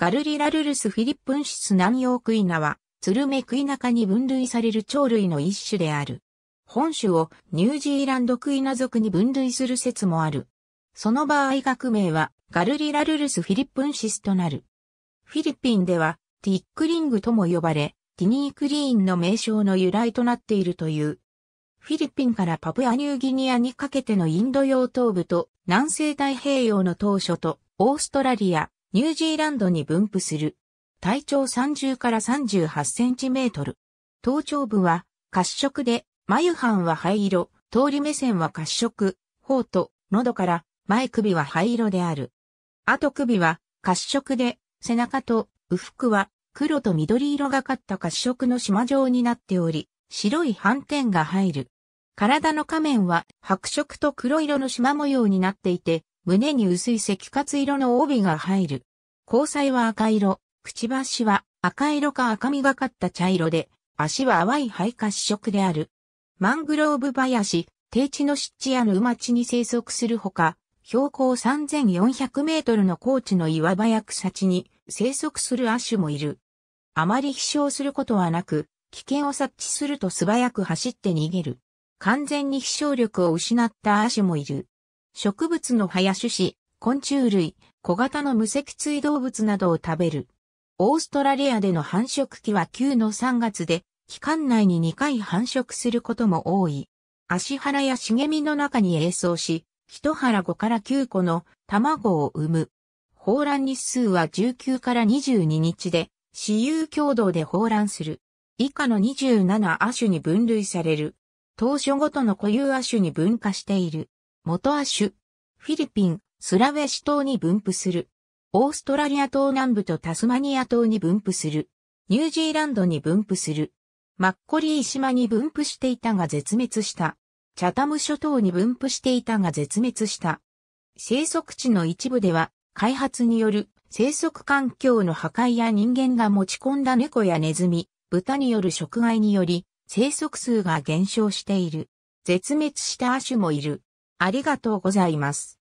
ガルリラルルスフィリップンシス南洋クイナは、ツルメクイナ科に分類される鳥類の一種である。本種をニュージーランドクイナ族に分類する説もある。その場合学名はガルリラルルスフィリップンシスとなる。フィリピンではティックリングとも呼ばれ、ティニークリーンの名称の由来となっているという。フィリピンからパプアニューギニアにかけてのインド洋東部と南西太平洋の島嶼とオーストラリア、ニュージーランドに分布する。体長30から38センチメートル。頭頂部は褐色で、眉藩は灰色、通り目線は褐色、頬と喉から前首は灰色である。後首は褐色で、背中と右腹は黒と緑色がかった褐色の縞状になっており、白い斑点が入る。体の仮面は白色と黒色の縞模様になっていて、胸に薄い赤活色の帯が入る。交際は赤色、くちばしは赤色か赤みがかった茶色で、足は淡い灰褐色である。マングローブ林、低地の湿地や沼地に生息するほか、標高3400メートルの高地の岩場や草地に生息する亜種もいる。あまり飛翔することはなく、危険を察知すると素早く走って逃げる。完全に飛翔力を失った亜種もいる。植物の葉や種子、昆虫類、小型の無脊椎動物などを食べる。オーストラリアでの繁殖期は9の3月で、期間内に2回繁殖することも多い。足原や茂みの中に営巣し、一腹5から9個の卵を産む。放卵日数は19から22日で、私有共同で放卵する。以下の27亜種に分類される。当初ごとの固有亜種に分化している。元アシュ。フィリピン、スラウェシ島に分布する。オーストラリア島南部とタスマニア島に分布する。ニュージーランドに分布する。マッコリー島に分布していたが絶滅した。チャタム諸島に分布していたが絶滅した。生息地の一部では、開発による生息環境の破壊や人間が持ち込んだ猫やネズミ、豚による食害により、生息数が減少している。絶滅した亜種もいる。ありがとうございます。